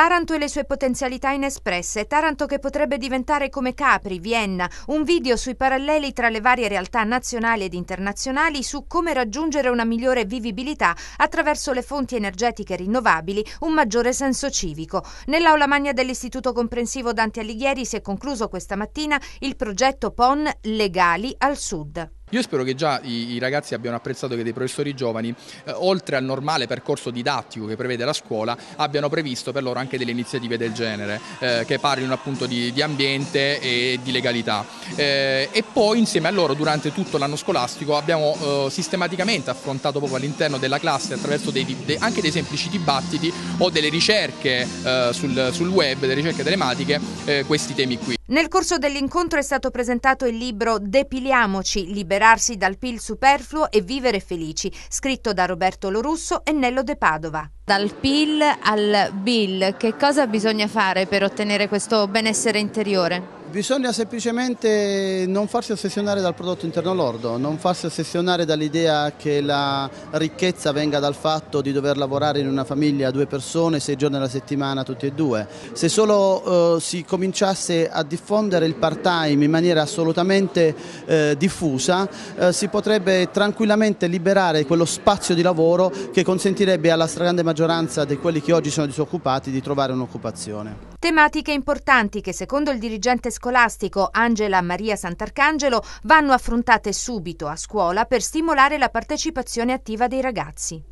Taranto e le sue potenzialità inespresse, Taranto che potrebbe diventare come Capri, Vienna, un video sui paralleli tra le varie realtà nazionali ed internazionali su come raggiungere una migliore vivibilità attraverso le fonti energetiche rinnovabili, un maggiore senso civico. Nell'aula magna dell'Istituto Comprensivo Dante Alighieri si è concluso questa mattina il progetto PON Legali al Sud. Io spero che già i, i, ragazzi abbiano apprezzato che dei professori giovani, eh, oltre al normale percorso didattico che prevede la scuola, abbiano previsto per loro anche delle iniziative del genere, eh, che parlino appunto di, di, ambiente e di legalità. Eh, e poi insieme a loro durante tutto l'anno scolastico abbiamo eh, sistematicamente affrontato proprio all'interno della classe attraverso dei, de, anche dei semplici dibattiti o delle ricerche eh, sul, sul, web, delle ricerche telematiche, eh, questi temi qui. Nel corso dell'incontro è stato presentato il libro Depiliamoci, libero liberarsi dal PIL superfluo e vivere felici, scritto da Roberto Lorusso e Nello De Padova. Dal PIL al BIL, che cosa bisogna fare per ottenere questo benessere interiore? Bisogna semplicemente non farsi ossessionare dal prodotto interno lordo, non farsi ossessionare dall'idea che la ricchezza venga dal fatto di dover lavorare in una famiglia a due persone, sei giorni alla settimana, tutti e due. Se solo eh, si cominciasse a diffondere il part-time in maniera assolutamente eh, diffusa, eh, si potrebbe tranquillamente liberare quello spazio di lavoro che consentirebbe alla stragrande maggioranza di quelli che oggi sono disoccupati di trovare un'occupazione. Tematiche importanti che secondo il dirigente scolastico Angela Maria Sant'Arcangelo vanno affrontate subito a scuola per stimolare la partecipazione attiva dei ragazzi.